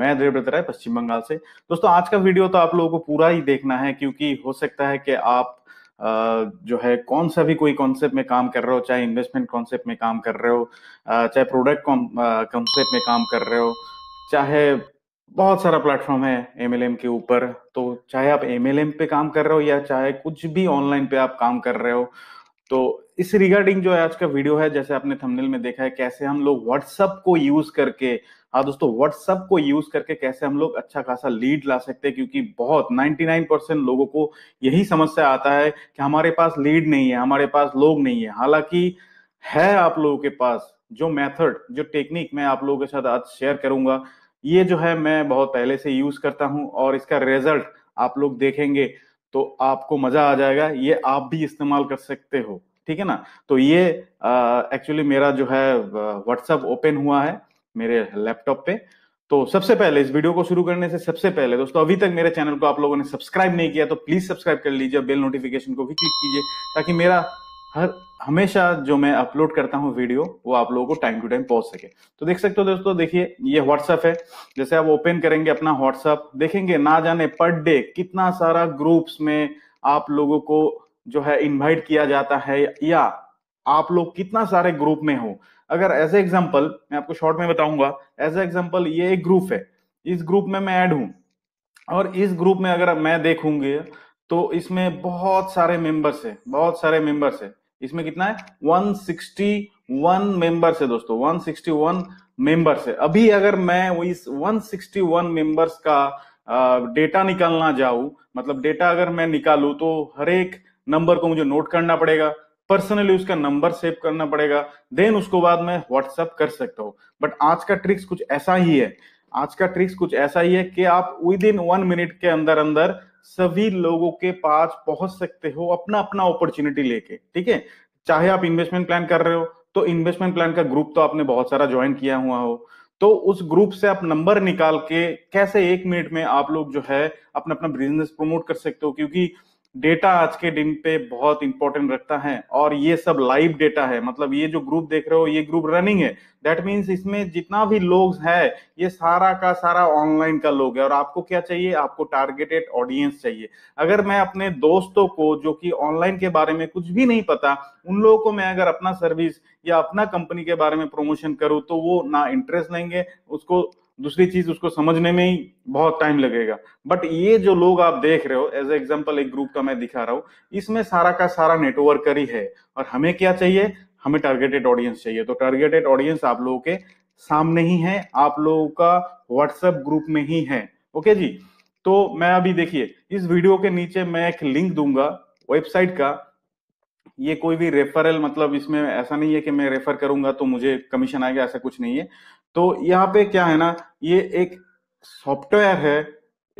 मैं देवव्रत राय पश्चिम बंगाल से दोस्तों आज का वीडियो तो आप लोगों को पूरा ही देखना है क्योंकि हो सकता है कि आप जो है कौन सा भी कोई कॉन्सेप्ट में काम कर रहे हो चाहे इन्वेस्टमेंट कॉन्सेप्ट में काम कर रहे हो चाहे प्रोडक्ट कॉन्सेप्ट में काम कर रहे हो चाहे बहुत सारा प्लेटफॉर्म है एम के ऊपर तो चाहे आप एम पे काम कर रहे हो या चाहे कुछ भी ऑनलाइन पे आप काम कर रहे हो तो इस रिगार्डिंग जो है आज का वीडियो है जैसे आपने थंबनेल में देखा है कैसे हम लोग व्हाट्सअप को यूज करके हाँ दोस्तों व्हाट्सअप को यूज करके कैसे हम लोग अच्छा खासा लीड ला सकते हैं क्योंकि बहुत 99 परसेंट लोगों को यही समस्या आता है कि हमारे पास लीड नहीं है हमारे पास लोग नहीं है हालांकि है आप लोगों के पास जो मेथड जो टेक्निक मैं आप लोगों के साथ आज शेयर करूंगा ये जो है मैं बहुत पहले से यूज करता हूं और इसका रिजल्ट आप लोग देखेंगे तो आपको मजा आ जाएगा ये आप भी इस्तेमाल कर सकते हो ठीक है ना तो ये एक्चुअली मेरा जो है व्हाट्सअप ओपन हुआ है मेरे लैपटॉप पे तो सबसे पहले इस वीडियो को शुरू करने से सबसे पहले दोस्तों अभी तक मेरे चैनल को आप लोगों ने सब्सक्राइब नहीं किया तो प्लीज सब्सक्राइब कर लीजिए बेल नोटिफिकेशन को भी क्लिक कीजिए ताकि मेरा हर हमेशा जो मैं अपलोड करता हूँ वीडियो वो आप लोगों को टाइम टू टाइम पहुंच सके तो देख सकते हो दोस्तों देखिए ये व्हाट्सएप है जैसे आप ओपन करेंगे अपना व्हाट्सएप देखेंगे ना जाने पर डे कितना सारा ग्रुप्स में आप लोगों को जो है इनवाइट किया जाता है या आप लोग कितना सारे ग्रुप में हो अगर एज ए एग्जाम्पल मैं आपको शॉर्ट में बताऊंगा एज ए एग्जाम्पल ये एक ग्रुप है इस ग्रुप में मैं ऐड हूं और इस ग्रुप में अगर मैं देखूंगी तो इसमें बहुत सारे मेंबर्स है बहुत सारे मेंबर्स है इसमें कितना है 161 मेंबर्स है दोस्तों 161 मेंबर्स है अभी अगर मैं इस 161 मेंबर्स का डेटा निकालना जाऊं मतलब डेटा अगर मैं निकालू तो हर एक नंबर को मुझे नोट करना पड़ेगा पर्सनली उसका नंबर सेव करना पड़ेगा देन उसको बाद में व्हाट्सअप कर सकता हूँ बट आज का ट्रिक्स कुछ ऐसा ही है आज का ट्रिक्स कुछ ऐसा ही है कि आप विद इन वन मिनट के अंदर अंदर सभी लोगों के पास पहुंच सकते हो अपना अपना अपॉर्चुनिटी लेके ठीक है चाहे आप इन्वेस्टमेंट प्लान कर रहे हो तो इन्वेस्टमेंट प्लान का ग्रुप तो आपने बहुत सारा ज्वाइन किया हुआ हो तो उस ग्रुप से आप नंबर निकाल के कैसे एक मिनट में आप लोग जो है अपना अपना बिजनेस प्रमोट कर सकते हो क्योंकि डेटा आज के दिन पे बहुत इंपॉर्टेंट रखता है और ये सब लाइव डेटा है मतलब ये जो ग्रुप देख रहे हो ये ग्रुप रनिंग है दैट मीन्स इसमें जितना भी लोग है ये सारा का सारा ऑनलाइन का लोग है और आपको क्या चाहिए आपको टारगेटेड ऑडियंस चाहिए अगर मैं अपने दोस्तों को जो कि ऑनलाइन के बारे में कुछ भी नहीं पता उन लोगों को मैं अगर अपना सर्विस या अपना कंपनी के बारे में प्रमोशन करूँ तो वो ना इंटरेस्ट लेंगे उसको दूसरी चीज उसको समझने में ही बहुत टाइम लगेगा बट ये जो लोग आप देख रहे हो एज एग्जाम्पल एक ग्रुप का मैं दिखा रहा हूँ इसमें सारा का सारा नेटवर्कर ही है और हमें क्या चाहिए हमें टारगेटेड ऑडियंस चाहिए तो टारगेटेड ऑडियंस आप लोगों के सामने ही है आप लोगों का व्हाट्सएप ग्रुप में ही है ओके जी तो मैं अभी देखिए इस वीडियो के नीचे मैं एक लिंक दूंगा वेबसाइट का ये कोई भी रेफरल मतलब इसमें ऐसा नहीं है कि मैं रेफर करूंगा तो मुझे कमीशन आएगा ऐसा कुछ नहीं है तो यहाँ पे क्या है ना ये एक सॉफ्टवेयर है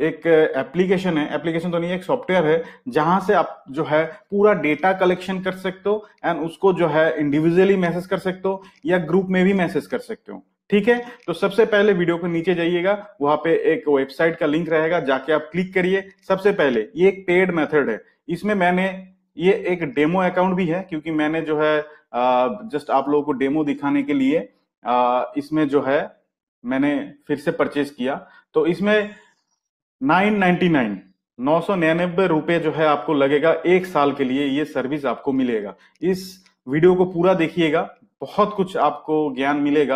एक एप्लीकेशन है एप्लीकेशन तो नहीं एक सॉफ्टवेयर है जहां से आप जो है पूरा डेटा कलेक्शन कर सकते हो एंड उसको जो है इंडिविजुअली मैसेज कर सकते हो या ग्रुप में भी मैसेज कर सकते हो ठीक है तो सबसे पहले वीडियो को नीचे जाइएगा वहां पे एक वेबसाइट का लिंक रहेगा जाके आप क्लिक करिए सबसे पहले ये एक पेड मेथड है इसमें मैंने ये एक डेमो अकाउंट भी है क्योंकि मैंने जो है जस्ट आप लोगों को डेमो दिखाने के लिए इसमें जो है मैंने फिर से परचेज किया तो इसमें नाइन नाइनटी नाइन नौ सौ निन्यानबे रुपये जो है आपको लगेगा एक साल के लिए ये सर्विस आपको मिलेगा इस वीडियो को पूरा देखिएगा बहुत कुछ आपको ज्ञान मिलेगा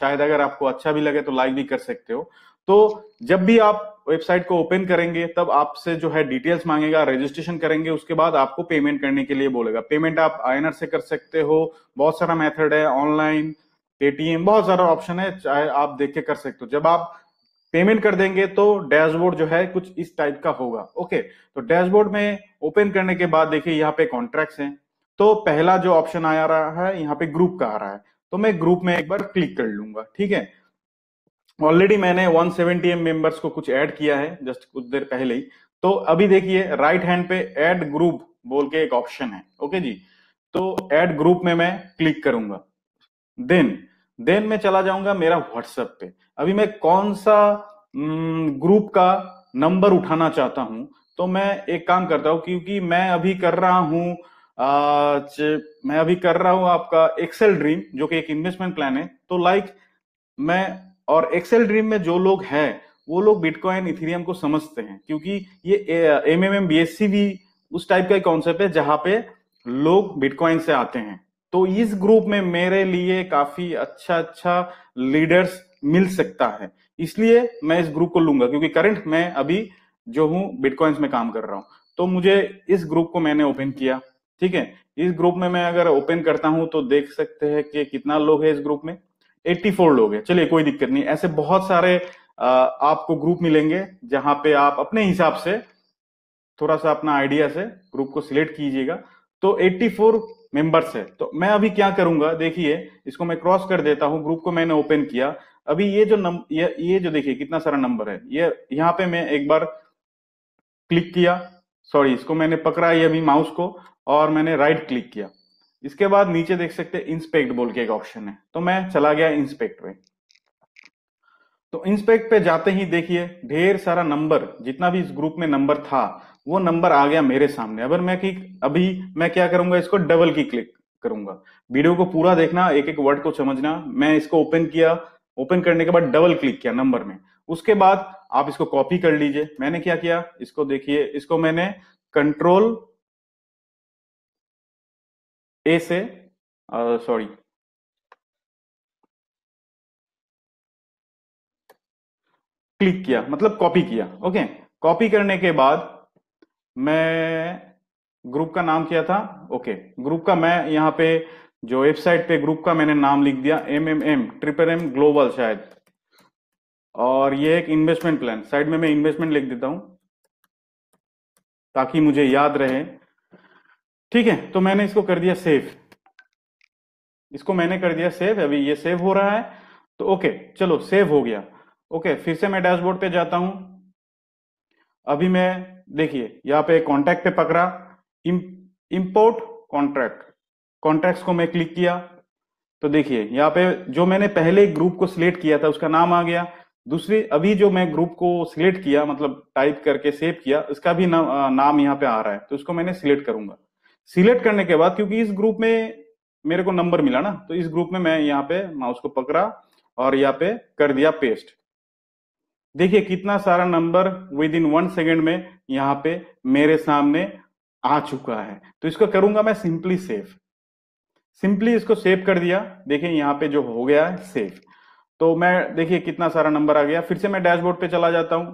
शायद अगर आपको अच्छा भी लगे तो लाइक भी कर सकते हो तो जब भी आप वेबसाइट को ओपन करेंगे तब आपसे जो है डिटेल्स मांगेगा रजिस्ट्रेशन करेंगे उसके बाद आपको पेमेंट करने के लिए बोलेगा पेमेंट आप आईएनआर से कर सकते हो बहुत सारा मेथड है ऑनलाइन पेटीएम बहुत सारा ऑप्शन है चाहे आप देख के कर सकते हो जब आप पेमेंट कर देंगे तो डैशबोर्ड जो है कुछ इस टाइप का होगा ओके तो डैशबोर्ड में ओपन करने के बाद देखिए यहाँ पे कॉन्ट्रैक्ट्स हैं तो पहला जो ऑप्शन आ रहा है यहाँ पे ग्रुप का आ रहा है तो मैं ग्रुप में एक बार क्लिक कर लूंगा ठीक है ऑलरेडी मैंने 170 सेवेंटी मेंबर्स को कुछ ऐड किया है जस्ट कुछ देर पहले ही तो अभी देखिए राइट हैंड पे ऐड ग्रुप बोल के एक ऑप्शन है ओके जी तो ऐड ग्रुप में मैं क्लिक करूंगा देन देन मैं चला जाऊंगा मेरा व्हाट्सएप पे अभी मैं कौन सा ग्रुप हम्म, का नंबर उठाना चाहता हूं तो मैं एक काम करता हूं क्योंकि मैं अभी कर रहा हूं मैं अभी कर रहा हूं आपका एक्सेल ड्रीम जो कि एक इन्वेस्टमेंट प्लान है तो लाइक मैं और एक्सेल ड्रीम में जो लोग हैं वो लोग बिटकॉइन इथेरियम को समझते हैं क्योंकि ये M M M B S C भी उस टाइप का कॉन्सेप्ट है जहां पे लोग बिटकॉइन से आते हैं तो इस ग्रुप में मेरे लिए काफी अच्छा अच्छा लीडर्स मिल सकता है इसलिए मैं इस ग्रुप को लूंगा क्योंकि करंट मैं अभी जो हूँ बिटकॉइंस में काम कर रहा हूँ तो मुझे इस ग्रुप को मैंने ओपन किया ठीक है इस ग्रुप में मैं अगर ओपन करता हूं तो देख सकते हैं कि कितना लोग है इस ग्रुप में 84 लोग है चलिए कोई दिक्कत नहीं ऐसे बहुत सारे आपको ग्रुप मिलेंगे जहां पे आप अपने हिसाब से थोड़ा सा अपना आइडिया से ग्रुप को सिलेक्ट कीजिएगा तो 84 मेंबर्स है तो मैं अभी क्या करूंगा देखिए इसको मैं क्रॉस कर देता हूं ग्रुप को मैंने ओपन किया अभी ये जो नंबर ये, ये जो देखिए कितना सारा नंबर है ये यहाँ पे मैं एक बार क्लिक किया सॉरी इसको मैंने पकड़ा ये अभी माउस को और मैंने राइट क्लिक किया इसके बाद नीचे देख सकते हैं इंस्पेक्ट बोल के एक ऑप्शन है तो मैं चला गया इंस्पेक्ट में तो इंस्पेक्ट पे जाते ही देखिए ढेर सारा नंबर जितना भी इस ग्रुप में नंबर था वो नंबर आ गया मेरे सामने अगर मैं कि अभी मैं क्या करूंगा इसको डबल की क्लिक करूंगा वीडियो को पूरा देखना एक एक वर्ड को समझना मैं इसको ओपन किया ओपन करने के बाद डबल क्लिक किया नंबर में उसके बाद आप इसको कॉपी कर लीजिए मैंने क्या किया इसको देखिए इसको मैंने कंट्रोल ए से सॉरी क्लिक किया मतलब कॉपी किया ओके कॉपी करने के बाद मैं ग्रुप का नाम किया था ओके ग्रुप का मैं यहां पे जो वेबसाइट पे ग्रुप का मैंने नाम लिख दिया M M M triple M global शायद और ये एक इन्वेस्टमेंट प्लान साइड में मैं इन्वेस्टमेंट लिख देता हूं ताकि मुझे याद रहे ठीक है तो मैंने इसको कर दिया सेव इसको मैंने कर दिया सेव अभी ये सेव हो रहा है तो ओके चलो सेव हो गया ओके फिर से मैं डैशबोर्ड पे जाता हूं अभी मैं देखिए यहां पे कॉन्टैक्ट पे पकड़ा इंपोर्ट कॉन्ट्रैक्ट कॉन्ट्रैक्ट को मैं क्लिक किया तो देखिए यहां पे जो मैंने पहले ग्रुप को सिलेक्ट किया था उसका नाम आ गया दूसरी अभी जो मैं ग्रुप को सिलेक्ट किया मतलब टाइप करके सेव किया इसका भी ना, नाम यहाँ पे आ रहा है तो इसको मैंने सिलेक्ट करूंगा सिलेक्ट करने के बाद क्योंकि इस ग्रुप में मेरे को नंबर मिला ना तो इस ग्रुप में मैं यहाँ पे माउस को पकड़ा और यहाँ पे कर दिया पेस्ट देखिए कितना सारा number within one second में यहाँ पे मेरे सामने आ चुका है तो इसको करूंगा मैं सिंपली सेव सिंपली इसको सेव कर दिया देखिए यहाँ पे जो हो गया है सेव तो मैं देखिए कितना सारा नंबर आ गया फिर से मैं डैशबोर्ड पे चला जाता हूं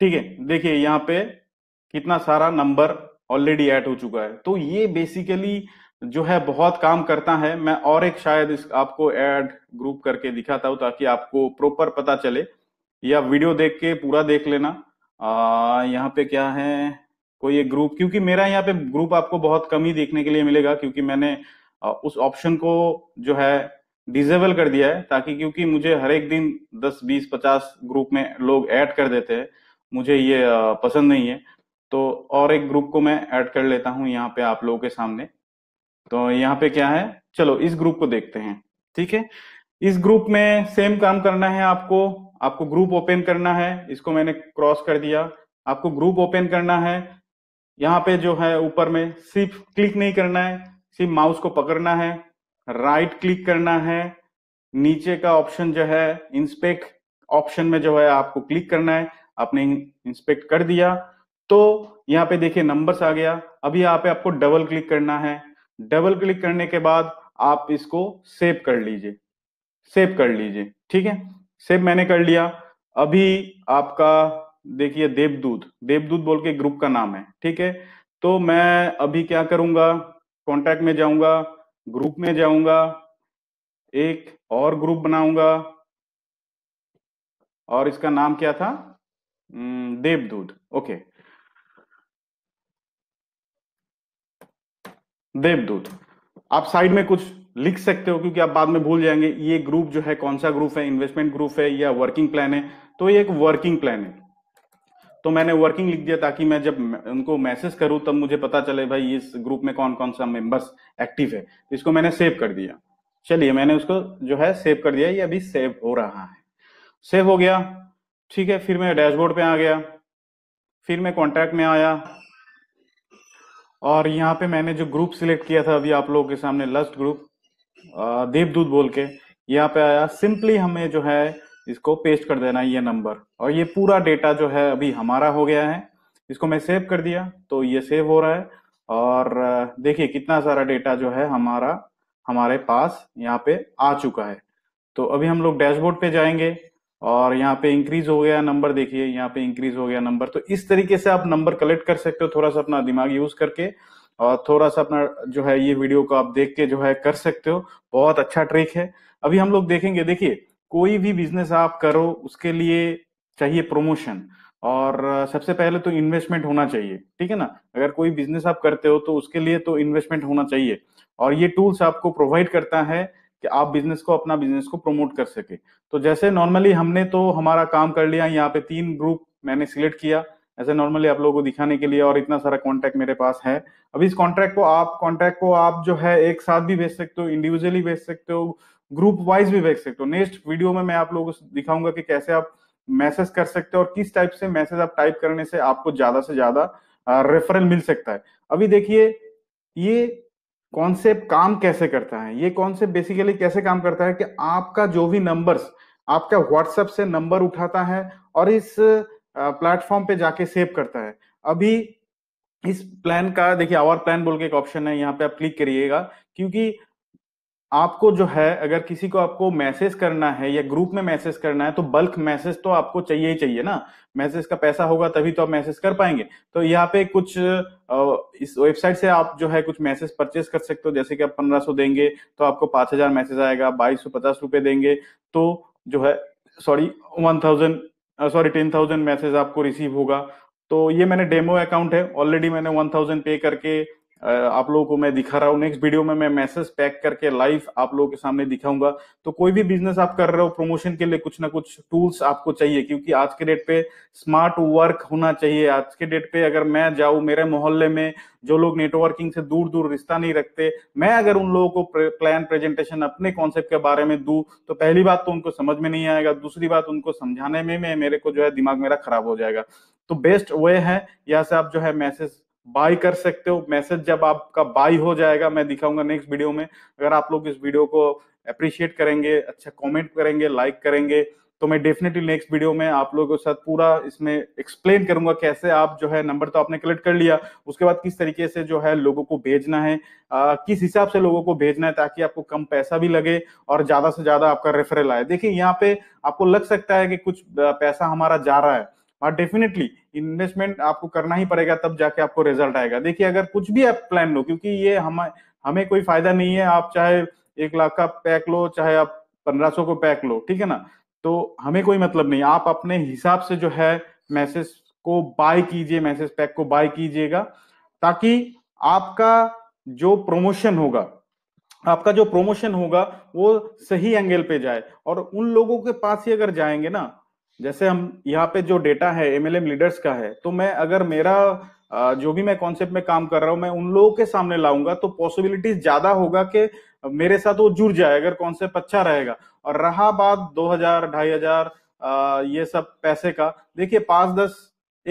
ठीक है देखिए यहाँ पे कितना सारा नंबर ऑलरेडी ऐड हो चुका है तो ये बेसिकली जो है बहुत काम करता है मैं और एक शायद इस आपको ऐड ग्रुप करके दिखाता हूं ताकि आपको प्रॉपर पता चले या वीडियो देख के पूरा देख लेना आ, यहाँ पे क्या है कोई एक ग्रुप क्योंकि मेरा यहाँ पे ग्रुप आपको बहुत कम ही देखने के लिए मिलेगा क्योंकि मैंने उस ऑप्शन को जो है डिजेबल कर दिया है ताकि क्योंकि मुझे हर एक दिन 10 20 50 ग्रुप में लोग ऐड कर देते हैं मुझे ये पसंद नहीं है तो और एक ग्रुप को मैं ऐड कर लेता हूँ यहाँ पे आप लोगों के सामने तो यहाँ पे क्या है चलो इस ग्रुप को देखते हैं ठीक है इस ग्रुप में सेम काम करना है आपको आपको ग्रुप ओपन करना है इसको मैंने क्रॉस कर दिया आपको ग्रुप ओपन करना है यहाँ पे जो है ऊपर में सिर्फ क्लिक नहीं करना है सिर्फ माउस को पकड़ना है राइट right क्लिक करना है नीचे का ऑप्शन जो है इंस्पेक्ट ऑप्शन में जो है आपको क्लिक करना है आपने इंस्पेक्ट कर दिया तो यहाँ पे देखिए नंबर्स आ गया अभी यहाँ पे आपको डबल क्लिक करना है डबल क्लिक करने के बाद आप इसको सेव कर लीजिए सेव कर लीजिए ठीक है सेव मैंने कर लिया अभी आपका देखिए देवदूत देवदूत बोल के ग्रुप का नाम है ठीक है तो मैं अभी क्या करूंगा कॉन्टैक्ट में जाऊंगा ग्रुप में जाऊंगा एक और ग्रुप बनाऊंगा और इसका नाम क्या था देवदूत ओके देवदूत आप साइड में कुछ लिख सकते हो क्योंकि आप बाद में भूल जाएंगे ये ग्रुप जो है कौन सा ग्रुप है इन्वेस्टमेंट ग्रुप है या वर्किंग प्लान है तो ये एक वर्किंग प्लान है तो मैंने वर्किंग लिख दिया ताकि मैं जब उनको मैसेज करूं तब मुझे पता चले भाई इस ग्रुप में कौन कौन सा मेंबर्स एक्टिव है तो इसको मैंने सेव कर दिया चलिए मैंने उसको जो है सेव कर दिया ये अभी सेव हो रहा है सेव हो गया ठीक है फिर मैं डैशबोर्ड पे आ गया फिर मैं कॉन्टैक्ट में आया और यहाँ पे मैंने जो ग्रुप सिलेक्ट किया था अभी आप लोगों के सामने लस्ट ग्रुप देवदूत बोल के यहाँ पे आया सिंपली हमें जो है इसको पेस्ट कर देना ये नंबर और ये पूरा डेटा जो है अभी हमारा हो गया है इसको मैं सेव कर दिया तो ये सेव हो रहा है और देखिए कितना सारा डेटा जो है हमारा हमारे पास यहाँ पे आ चुका है तो अभी हम लोग डैशबोर्ड पे जाएंगे और यहाँ पे इंक्रीज हो गया नंबर देखिए यहाँ पे इंक्रीज हो गया नंबर तो इस तरीके से आप नंबर कलेक्ट कर सकते हो थोड़ा सा अपना दिमाग यूज करके और थोड़ा सा अपना जो है ये वीडियो को आप देख के जो है कर सकते हो बहुत अच्छा ट्रिक है अभी हम लोग देखेंगे देखिए कोई भी बिजनेस आप करो उसके लिए चाहिए प्रमोशन और सबसे पहले तो इन्वेस्टमेंट होना चाहिए ठीक है ना अगर कोई बिजनेस आप करते हो तो उसके लिए तो इन्वेस्टमेंट होना चाहिए और ये टूल्स आपको प्रोवाइड करता है कि आप बिजनेस को अपना बिजनेस को प्रमोट कर सके तो जैसे नॉर्मली हमने तो हमारा काम कर लिया यहाँ पे तीन ग्रुप मैंने सिलेक्ट किया ऐसे नॉर्मली आप लोगों को दिखाने के लिए और इतना सारा कॉन्टैक्ट मेरे पास है अब इस कॉन्ट्रैक्ट को आप कॉन्ट्रैक्ट को आप जो है एक साथ भी भेज सकते हो इंडिविजुअली भेज सकते हो ग्रुप वाइज भी भेज सकते हो नेक्स्ट वीडियो में मैं आप लोगों को दिखाऊंगा कि कैसे आप मैसेज कर सकते हो और किस टाइप से मैसेज आप टाइप करने से आपको ज्यादा से ज्यादा रेफरल मिल सकता है अभी देखिए ये कॉन्सेप्ट काम कैसे करता है ये कॉन्सेप्ट बेसिकली कैसे काम करता है कि आपका जो भी नंबर्स आपका व्हाट्सएप से नंबर उठाता है और इस प्लेटफॉर्म पे जाके सेव करता है अभी इस प्लान का देखिए आवर प्लान बोल के एक ऑप्शन है यहाँ पे आप क्लिक करिएगा क्योंकि आपको जो है अगर किसी को आपको मैसेज करना है या ग्रुप में मैसेज करना है तो बल्क मैसेज तो आपको चाहिए ही चाहिए ना मैसेज का पैसा होगा तभी तो आप मैसेज कर पाएंगे तो यहाँ पे कुछ इस वेबसाइट से आप जो है कुछ मैसेज परचेज कर सकते हो जैसे कि आप पंद्रह सौ देंगे तो आपको पांच हजार मैसेज आएगा बाईस सौ पचास रुपए देंगे तो जो है sorry one thousand sorry ten thousand message आपको रिसीव होगा तो ये मैंने डेमो अकाउंट है ऑलरेडी मैंने वन थाउजेंड पे करके आप लोगों को मैं दिखा रहा हूँ नेक्स्ट वीडियो में मैं मैसेज पैक करके लाइव आप लोगों के सामने दिखाऊंगा तो कोई भी बिजनेस आप कर रहे हो प्रमोशन के लिए कुछ ना कुछ टूल्स आपको चाहिए क्योंकि आज के डेट पे स्मार्ट वर्क होना चाहिए आज के डेट पे अगर मैं जाऊँ मेरे मोहल्ले में जो लोग नेटवर्किंग से दूर दूर रिश्ता नहीं रखते मैं अगर उन लोगों को प्लान प्रेजेंटेशन अपने कॉन्सेप्ट के बारे में दू तो पहली बात तो उनको समझ में नहीं आएगा दूसरी बात उनको समझाने में मेरे को जो है दिमाग मेरा खराब हो जाएगा तो बेस्ट वे है यहाँ से आप जो है मैसेज बाय कर सकते हो मैसेज जब आपका बाय हो जाएगा मैं दिखाऊंगा नेक्स्ट वीडियो में अगर आप लोग इस वीडियो को अप्रिशिएट करेंगे अच्छा कमेंट करेंगे लाइक करेंगे तो मैं डेफिनेटली नेक्स्ट वीडियो में आप लोगों के साथ पूरा इसमें एक्सप्लेन करूंगा कैसे आप जो है नंबर तो आपने कलेक्ट कर लिया उसके बाद किस तरीके से जो है लोगों को भेजना है आ, किस हिसाब से लोगों को भेजना है ताकि आपको कम पैसा भी लगे और ज्यादा से ज्यादा आपका रेफरल आए देखिए यहाँ पे आपको लग सकता है कि कुछ पैसा हमारा जा रहा है डेफिनेटली इन्वेस्टमेंट आपको करना ही पड़ेगा तब जाके आपको रिजल्ट आएगा देखिए अगर कुछ भी आप प्लान लो क्योंकि ये हम हमें कोई फायदा नहीं है आप चाहे एक लाख का पैक लो चाहे आप पंद्रह सौ को पैक लो ठीक है ना तो हमें कोई मतलब नहीं आप अपने हिसाब से जो है मैसेज को बाय कीजिए मैसेज पैक को बाय कीजिएगा ताकि आपका जो प्रमोशन होगा आपका जो प्रमोशन होगा वो सही एंगल पे जाए और उन लोगों के पास ही अगर जाएंगे ना जैसे हम यहाँ पे जो डेटा है एमएलएम लीडर्स का है तो मैं अगर मेरा जो भी मैं कॉन्सेप्ट में काम कर रहा हूँ मैं उन लोगों के सामने लाऊंगा तो पॉसिबिलिटीज ज्यादा होगा कि मेरे साथ वो जुड़ जाए अगर कॉन्सेप्ट अच्छा रहेगा और रहा बात दो हजार ढाई हजार ये सब पैसे का देखिए पांच दस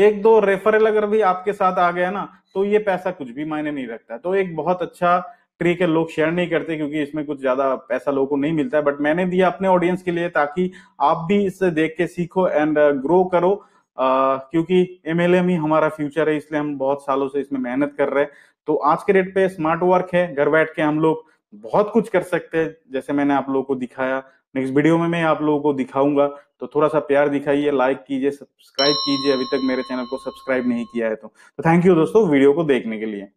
एक दो रेफरल अगर भी आपके साथ आ गया ना तो ये पैसा कुछ भी मायने नहीं रखता तो एक बहुत अच्छा ट्रिक है लोग शेयर नहीं करते क्योंकि इसमें कुछ ज्यादा पैसा लोगों को नहीं मिलता है बट मैंने दिया अपने ऑडियंस के लिए ताकि आप भी इससे देख के सीखो एंड ग्रो uh, करो आ, uh, क्योंकि एमएलएम ही हमारा फ्यूचर है इसलिए हम बहुत सालों से इसमें मेहनत कर रहे हैं तो आज के डेट पे स्मार्ट वर्क है घर बैठ के हम लोग बहुत कुछ कर सकते हैं जैसे मैंने आप लोगों को दिखाया नेक्स्ट वीडियो में मैं आप लोगों को दिखाऊंगा तो थोड़ा सा प्यार दिखाइए लाइक कीजिए सब्सक्राइब कीजिए अभी तक मेरे चैनल को सब्सक्राइब नहीं किया है तो, तो थैंक यू दोस्तों वीडियो को देखने के लिए